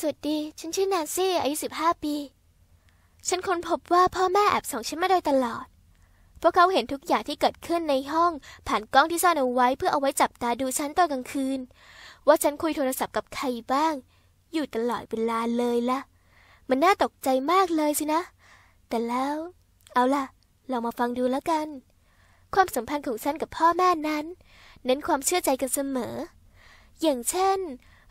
สวัสดี ฉันชื่อแนนซี่อายุ 15 ปี ฉันค้นพบว่าพ่อแม่แอบส่องฉันมาโดยตลอด พวกเขาเห็นทุกอย่างที่เกิดขึ้นในห้อง ผ่านกล้องที่ซ่อนเอาไว้เพื่อเอาไว้จับตาดูฉันตอนกลางคืน ว่าฉันคุยโทรศัพท์กับใครบ้าง อยู่ตลอดเวลาเลยละ่ะ มันน่าตกใจมากเลยสินะ แต่แล้ว เอาล่ะ เรามาฟังดูแล้วกัน ความสัมพันธ์ของฉันกับพ่อแม่นั้น เน้นความเชื่อใจกันเสมอ อย่างเช่น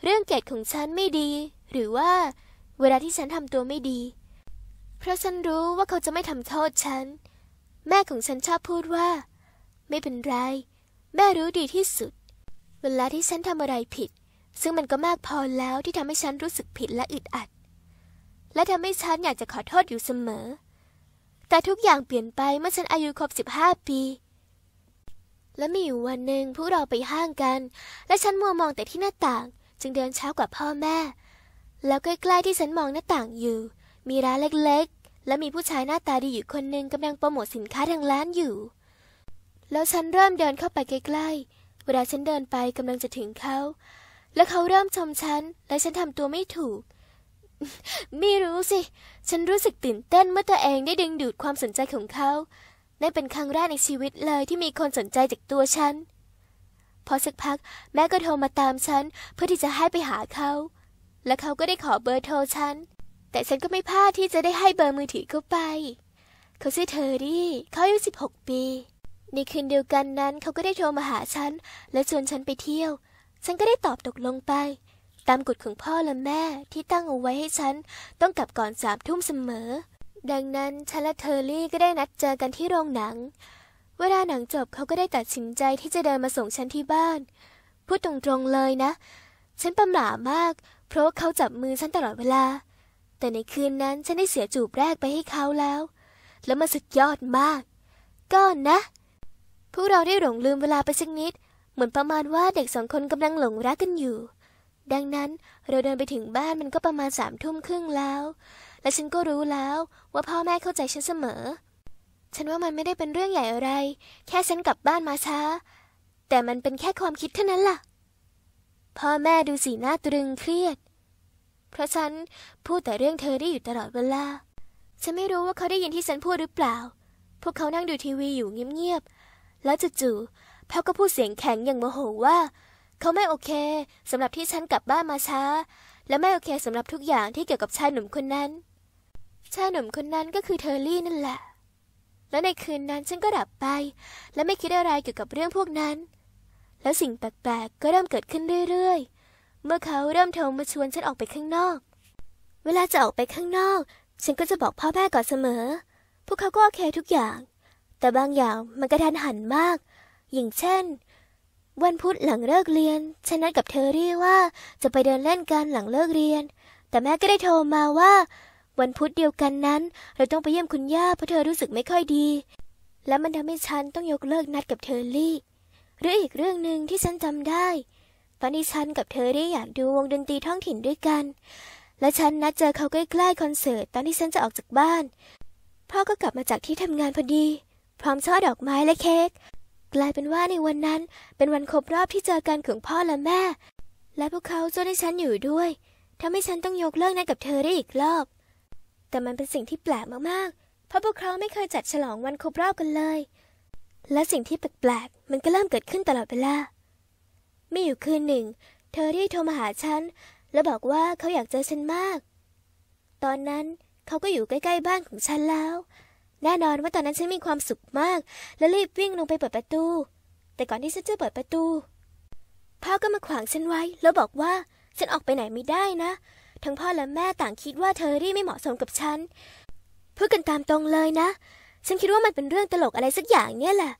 เรื่องเกตของฉันไม่ดี หรือว่า เวลาที่ฉันทำตัวไม่ดี เพราะฉันรู้ว่าเขาจะไม่ทำโทษฉัน แม่ของฉันชอบพูดว่า ไม่เป็นไร แม่รู้ดีที่สุด เวลาที่ฉันทำอะไรผิด ซึ่งมันก็มากพอแล้วที่ทำให้ฉันรู้สึกผิดและอึดอัด และทำให้ฉันอยากจะขอโทษอยู่เสมอ แต่ทุกอย่างเปลี่ยนไปเมื่อฉันอายุครบ15ปี และมีอยู่วันหนึ่งพวกเราไปห้างกัน และฉันมัวมองแต่ที่หน้าต่างจึงเดินเช้ากว่าพ่อแม่ แล้วใกล้ๆที่ฉันมองหน้าต่างอยู่ มีร้านเล็กๆ และมีผู้ชายหน้าตาดีอยู่คนหนึ่งกำลังโปรโมทสินค้าทางร้านอยู่ แล้วฉันเริ่มเดินเข้าไปใกล้ๆ เวลาฉันเดินไปกำลังจะถึงเขา แล้วเขาเริ่มชมฉัน และฉันทำตัวไม่ถูก ไม่รู้สิ ฉันรู้สึกตื่นเต้นเมื่อตัวเองได้ดึงดูดความสนใจของเขานั่นเป็นครั้งแรกในชีวิตเลยที่มีคนสนใจจากตัวฉันพอสักพักแม่ก็โทรมาตามฉัน เพื่อที่จะให้ไปหาเขา และเขาก็ได้ขอเบอร์โทรฉัน แต่ฉันก็ไม่พลาดที่จะได้ให้เบอร์มือถือเขาไปเขาชื่อเธอรี่เขาอายุสิบหกปี ในคืนเดียวกันนั้นเขาก็ได้โทรมาหาฉัน และชวนฉันไปเที่ยว ฉันก็ได้ตอบตกลงไป ตามกฎของพ่อและแม่ที่ตั้งเอาไว้ให้ฉันต้องกลับก่อนสามทุ่มเสมอ ดังนั้นฉันและเธอรี่ก็ได้นัดเจอกันที่โรงหนังเวลาหนังจบเขาก็ได้ตัดสินใจที่จะเดินมาส่งฉันที่บ้าน พูดตรงๆเลยนะ ฉันประหลามาก เพราะเขาจับมือฉันตลอดเวลา แต่ในคืนนั้นฉันได้เสียจูบแรกไปให้เขาแล้ว แล้วมันสุดยอดมากก็นะ พวกเราได้หลงลืมเวลาไปสักนิด เหมือนประมาณว่าเด็กสองคนกำลังหลงรักกันอยู่ ดังนั้นเราเดินไปถึงบ้านมันก็ประมาณสามทุ่มครึ่งแล้ว และฉันก็รู้แล้ว ว่าพ่อแม่เข้าใจฉันเสมอฉันว่ามันไม่ได้เป็นเรื่องใหญ่อะไร แค่ฉันกลับบ้านมาช้า แต่มันเป็นแค่ความคิดเท่านั้นล่ะพ่อแม่ดูสีหน้าตรึงเครียด เพราะฉัน พูดแต่เรื่องเธอได้อยู่ตลอดเวลา ฉันไม่รู้ว่าเขาได้ยินที่ฉันพูดหรือเปล่า พวกเขานั่งดูทีวีอยู่เงียบๆแล้วจู่ๆพ่อก็พูดเสียงแข็งอย่างโมโหว่า เขาไม่โอเคสำหรับที่ฉันกลับบ้านมาช้า และไม่โอเคสำหรับทุกอย่างที่เกี่ยวกับชายหนุ่มคนนั้น ชายหนุ่มคนนั้นก็คือเทอร์รี่นั่นแหละและในคืนนั้นฉันก็ดับไป และไม่คิดอะไรเกี่ยวกับเรื่องพวกนั้น แล้วสิ่งแปลกๆก็เริ่มเกิดขึ้นเรื่อยๆ เมื่อเขาเริ่มโทรมาชวนฉันออกไปข้างนอก เวลาจะออกไปข้างนอก ฉันก็จะบอกพ่อแม่ก่อนเสมอ พวกเขาก็โอเคทุกอย่าง แต่บางอย่างมันกระทันหันมาก อย่างเช่น วันพุธหลังเลิกเรียนฉันนัดกับเธอรี่ว่าจะไปเดินเล่นกันหลังเลิกเรียน แต่แม่ก็ได้โทรมาว่าวันพุธเดียวกันนั้นเราต้องไปเยี่ยมคุณย่าเพราะเธอรู้สึกไม่ค่อยดี และมันทำให้ฉัน ต้องยกเลิกนัดกับเธอรี่ หรืออีกเรื่องหนึ่งที่ฉันจำได้ ตอนที่ฉันกับเธอรี่อยากดูวงดนตรีท้องถิ่นด้วยกัน และฉันนัดเจอเขาใกล้ๆคอนเสิร์ตตอนที่ฉันจะออกจากบ้าน พ่อก็กลับมาจากที่ทำงานพอดี พร้อมช่อดอกไม้และเค้ก กลายเป็นว่าในวันนั้นเป็นวันครบรอบที่เจอกันของพ่อและแม่ และพวกเขาจนให้ฉันอยู่ด้วยทำให้ฉันต้องยกเลิกนัดกับเธอได้อีกรอบแต่มันเป็นสิ่งที่แปลกมากๆ เพราะพวกเขาไม่เคยจัดฉลองวันครบรอบกันเลย และสิ่งที่แปลกๆ มันก็เริ่มเกิดขึ้นตลอดเวลามีอยู่คืนหนึ่ง เธอรีโทรมาหาฉันแล้วบอกว่าเขาอยากเจอฉันมาก ตอนนั้นเขาก็อยู่ใกล้ ๆ บ้านของฉันแล้ว แน่นอนว่าตอนนั้นฉันมีความสุขมาก และรีบวิ่งลงไปเปิดประตู แต่ก่อนที่ฉันจะเปิดประตูพ่อก็มาขวางฉันไว้ แล้วบอกว่า ฉันออกไปไหนไม่ได้นะทั้งพ่อและแม่ต่างคิดว่าเทอรี่ไม่เหมาะสมกับฉันพูดกันตามตรงเลยนะ ฉันคิดว่ามันเป็นเรื่องตลกอะไรสักอย่างเนี่ยแหละ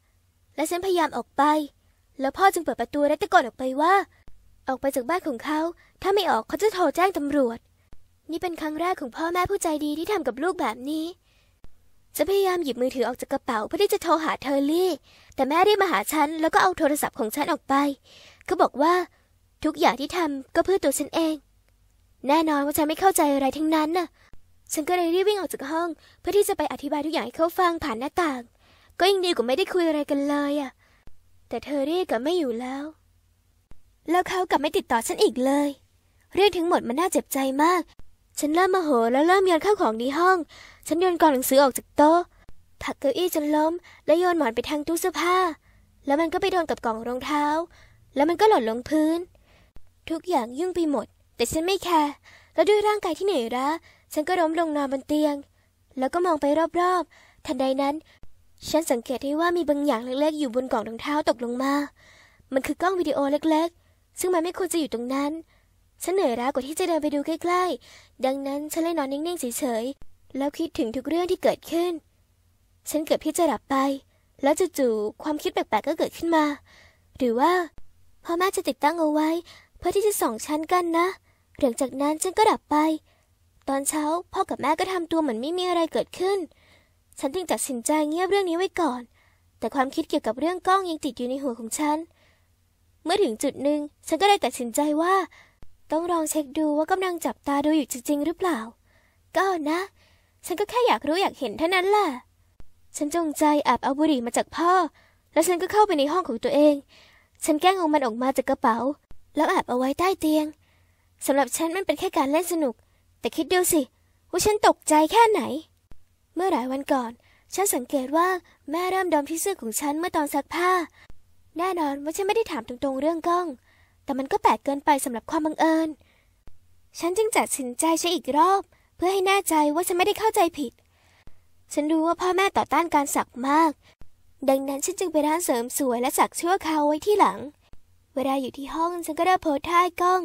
และฉันพยายามออกไป แล้วพ่อจึงเปิดประตูและตะโกนออกไปว่า ออกไปจากบ้านของเขา ถ้าไม่ออกเขาจะโทรแจ้งตำรวจ นี่เป็นครั้งแรกของพ่อแม่ผู้ใจดีที่ทำกับลูกแบบนี้ จะพยายามหยิบมือถือออกจากกระเป๋าเพื่อที่จะโทรหาเทอร์รี่ แต่แม่ได้มาหาฉันแล้วก็เอาโทรศัพท์ของฉันออกไปเขาบอกว่า ทุกอย่างที่ทำก็เพื่อตัวฉันเองแน่นอนว่าฉันไม่เข้าใจอะไรทั้งนั้นน่ะ ฉันก็เลยรีบวิ่งออกจากห้อง เพื่อที่จะไปอธิบายทุกอย่างให้เขาฟังผ่านหน้าต่าง ก็ยังดีกว่าไม่ได้คุยอะไรกันเลยอ่ะ แต่เธอเรียกกับไม่อยู่แล้ว แล้วเขากลับไม่ติดต่อฉันอีกเลย เรื่องทั้งหมดมันน่าเจ็บใจมาก ฉันเริ่มโมโหแล้วเริ่มโยนข้าวของในห้อง ฉันโยนกล่องหนังสือออกจากโต๊ะผักเก้าอี้จนล้ม แล้วโยนหมอนไปทางตู้เสื้อผ้า แล้วมันก็ไปโดนกับกล่องรองเท้า แล้วมันก็หล่นลงพื้น ทุกอย่างยุ่งไปหมดแต่ฉันไม่แคร์แล้วด้วยร่างกายที่เหนื่อยล้าฉันก็ล้มลงนอนบนเตียง แล้วก็มองไปรอบๆ ทันใดนั้น ฉันสังเกตได้ว่ามีบางอย่างเล็กๆ อยู่บนกล่องรองเท้าตกลงมา มันคือกล้องวิดีโอเล็ก ๆ ซึ่งมันไม่ควรจะอยู่ตรงนั้นฉันเหนื่อยล้ากว่าที่จะเดินไปดูใกล้ๆ ดังนั้นฉันเลยนอนนิ่งๆ เฉยๆ แล้วคิดถึงทุกเรื่องที่เกิดขึ้น ฉันเกือบที่จะหลับไป แล้วจู่ๆ ความคิดแปลกๆ ก็เกิดขึ้นมา หรือว่าพ่อแม่จะติดตั้งเอาไว้ เพื่อที่จะส่องฉันกันนะหลังจากนั้นฉันก็ดับไป ตอนเช้าพ่อกับแม่ก็ทำตัวเหมือนไม่มีอะไรเกิดขึ้น ฉันจึงตัดสินใจเงียบเรื่องนี้ไว้ก่อน แต่ความคิดเกี่ยวกับเรื่องกล้องยังติดอยู่ในหัวของฉัน เมื่อถึงจุดหนึ่งฉันก็ได้ตัดสินใจว่า ต้องลองเช็คดูว่ากำลังจับตาดูอยู่จริงๆหรือเปล่า ก็นะ ฉันก็แค่อยากรู้อยากเห็นเท่านั้นแหละฉันจงใจแอบเอาบุหรี่มาจากพ่อ แล้วฉันก็เข้าไปในห้องของตัวเอง ฉันแกล้งเอามันออกมาจากกระเป๋า แล้วแอบเอาไว้ใต้เตียงสำหรับฉันมันเป็นแค่การเล่นสนุก แต่คิดดูสิ ว่าฉันตกใจแค่ไหน เมื่อหลายวันก่อน ฉันสังเกตว่าแม่เริ่มดมที่เสื้อของฉันเมื่อตอนซักผ้า แน่นอนว่าฉันไม่ได้ถามตรง ๆ เรื่องกล้อง แต่มันก็แปลกเกินไปสำหรับความบังเอิญ ฉันจึงจัดสินใจใช้อีกรอบ เพื่อให้แน่ใจว่าฉันไม่ได้เข้าใจผิด ฉันรู้ว่าพ่อแม่ต่อต้านการสักมาก ดังนั้นฉันจึงไปร้านเสริมสวยและสักชั่วคราวไว้ที่หลัง เวลาอยู่ที่ห้องฉันก็ได้โพสท่ากล้อง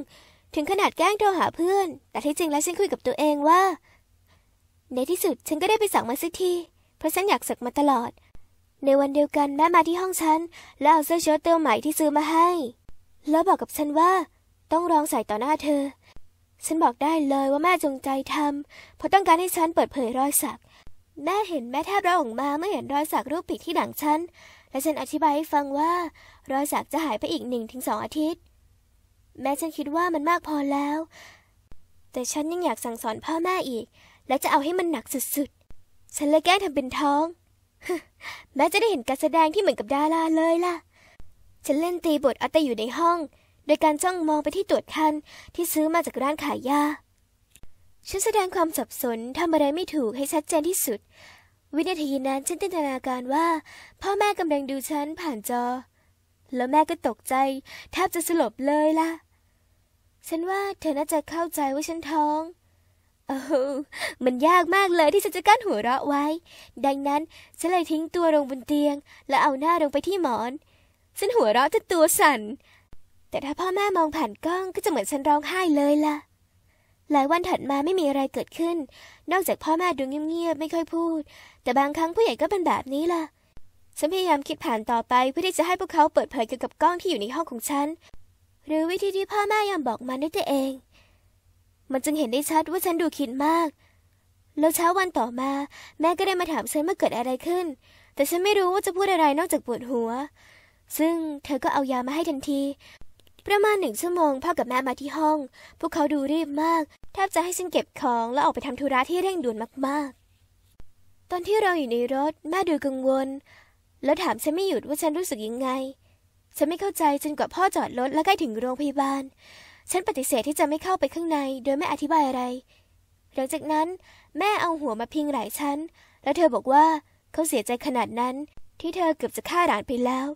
ถึงขนาดแกล้งโทรหาเพื่อน แต่ที่จริงแล้วฉันคุยกับตัวเองว่า ในที่สุดฉันก็ได้ไปสักมาสักที เพราะฉันอยากสักมาตลอด ในวันเดียวกันแม่มาที่ห้องฉันแล้วเอาเสื้อเชิ้ตเตัวใหม่ที่ซื้อมาให้ แล้วบอกกับฉันว่า ต้องลองใส่ต่อหน้าเธอ ฉันบอกได้เลยว่า แม่จงใจทำเพราะต้องการให้ฉันเปิดเผยรอยสัก แม่เห็นแม่แทบร้องออกมาเมื่อเห็นรอยสักรูปปิดที่หลังฉัน และฉันอธิบายให้ฟังว่า รอยสักจะหายไปอีกหนึ่งถึงสองอาทิตย์แม้ฉันคิดว่ามันมากพอแล้ว แต่ฉันยังอยากสั่งสอนพ่อแม่อีก และจะเอาให้มันหนักสุด ๆ ฉันเลยแกล้งทำเป็นท้องแม้จะได้เห็นการแสดงที่เหมือนกับดาราเลยล่ะ ฉันเล่นตีบทเอาแต่อยู่ในห้อง โดยการจ้องมองไปที่ตรวจคันที่ซื้อมาจากร้านขายยา ฉันแสดงความสับสนทำอะไรไม่ถูกให้ชัดเจนที่สุด วินาทีนั้นฉันจินตนาการว่า พ่อแม่กำลังดูฉันผ่านจอ แล้วแม่ก็ตกใจแทบจะสลบเลยล่ะฉันว่าเธอน่าจะเข้าใจว่าฉันท้องโอ้มันยากมากเลยที่ฉันจะกั้นหัวเราะไว้ ดังนั้นฉันเลยทิ้งตัวลงบนเตียง แล้วเอาหน้าลงไปที่หมอน ฉันหัวเราะจนตัวสั่น แต่ถ้าพ่อแม่มองผ่านกล้องก็จะเหมือนฉันร้องไห้เลยล่ะ หลายวันถัดมาไม่มีอะไรเกิดขึ้น นอกจากพ่อแม่ดูเงียบๆ ไม่ค่อยพูด แต่บางครั้งผู้ใหญ่ก็เป็นแบบนี้ล่ะ ฉันพยายามคิดผ่านต่อไปเพื่อที่จะให้พวกเขาเปิดเผยเกี่ยวกับกล้องที่อยู่ในห้องของฉันหรือวิธีที่พ่อแม่ยอมบอกมันด้วยตัวเอง มันจึงเห็นได้ชัดว่าฉันดูคิดมาก แล้วเช้าวันต่อมา แม่ก็ได้มาถามฉันว่าเกิดอะไรขึ้น แต่ฉันไม่รู้ว่าจะพูดอะไรนอกจากปวดหัว ซึ่งเธอก็เอายามาให้ทันที ประมาณหนึ่งชั่วโมงพ่อกับแม่มาที่ห้อง พวกเขาดูรีบมากแทบจะให้ฉันเก็บของ แล้วออกไปทำธุระที่เร่งด่วนมาก ๆ ตอนที่เราอยู่ในรถแม่ดูกังวล แล้วถามฉันไม่หยุดว่าฉันรู้สึกยังไงฉันไม่เข้าใจจนกว่าพ่อจอดรถและใกล้ถึงโรงพยาบาล ฉันปฏิเสธที่จะไม่เข้าไปข้างใน โดยไม่อธิบายอะไร หลังจากนั้น แม่เอาหัวมาพิงไหล่ฉัน แล้วเธอบอกว่าเขาเสียใจขนาดนั้น ที่เธอเกือบจะฆ่าหลานไปแล้ว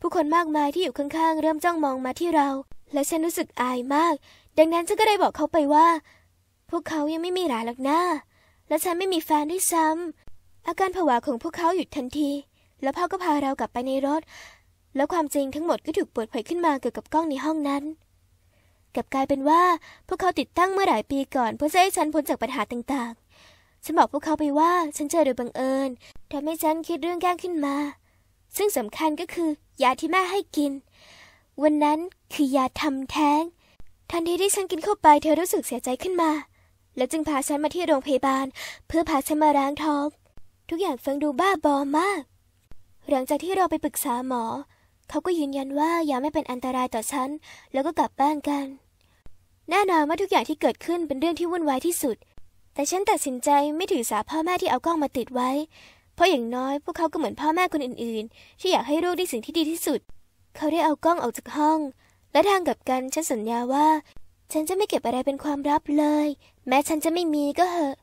ผู้คนมากมายที่อยู่ข้างๆ เริ่มจ้องมองมาที่เรา และฉันรู้สึกอายมาก ดังนั้นฉันก็ได้บอกเขาไปว่า พวกเขายังไม่มีหลานหรอกนะและฉันไม่มีแฟนด้วยซ้ำอาการผวาของพวกเขาหยุดทันที แล้วพ่อก็พาเรากลับไปในรถแล้วความจริงทั้งหมดก็ถูกเปิดเผยขึ้นมาเกี่ยวกับกล้องในห้องนั้น กับกลายเป็นว่า พวกเขาติดตั้งเมื่อหลายปีก่อนเพื่อจะให้ฉันพ้นจากปัญหาต่างๆ ฉันบอกพวกเขาไปว่าฉันเจอโดยบังเอิญทำให้ฉันคิดเรื่องแก้ขึ้นมา ซึ่งสำคัญก็คือยาที่แม่ให้กิน วันนั้นคือยาทำแท้ง ทันทีที่ฉันกินเข้าไป เธอรู้สึกเสียใจขึ้นมา แล้วจึงพาฉันมาที่โรงพยาบาล เพื่อพาฉันมาล้างท้องทุกอย่างฟังดูบ้าบอมาก หลังจากที่เราไปปรึกษาหมอเขาก็ยืนยันว่ายาไม่เป็นอันตรายต่อฉันแล้วก็กลับบ้านกัน แน่นอนว่าทุกอย่างที่เกิดขึ้นเป็นเรื่องที่วุ่นวายที่สุด แต่ฉันตัดสินใจไม่ถือสาพ่อแม่ที่เอากล้องมาติดไว้ เพราะอย่างน้อยพวกเขาก็เหมือนพ่อแม่คนอื่น ๆ ที่อยากให้ลูกได้สิ่งที่ดีที่สุด เขาได้เอากล้องออกจากห้อง และทางกลับกันฉันสัญญาว่า ฉันจะไม่เก็บอะไรเป็นความลับเลย แม้ฉันจะไม่มีก็เหอะ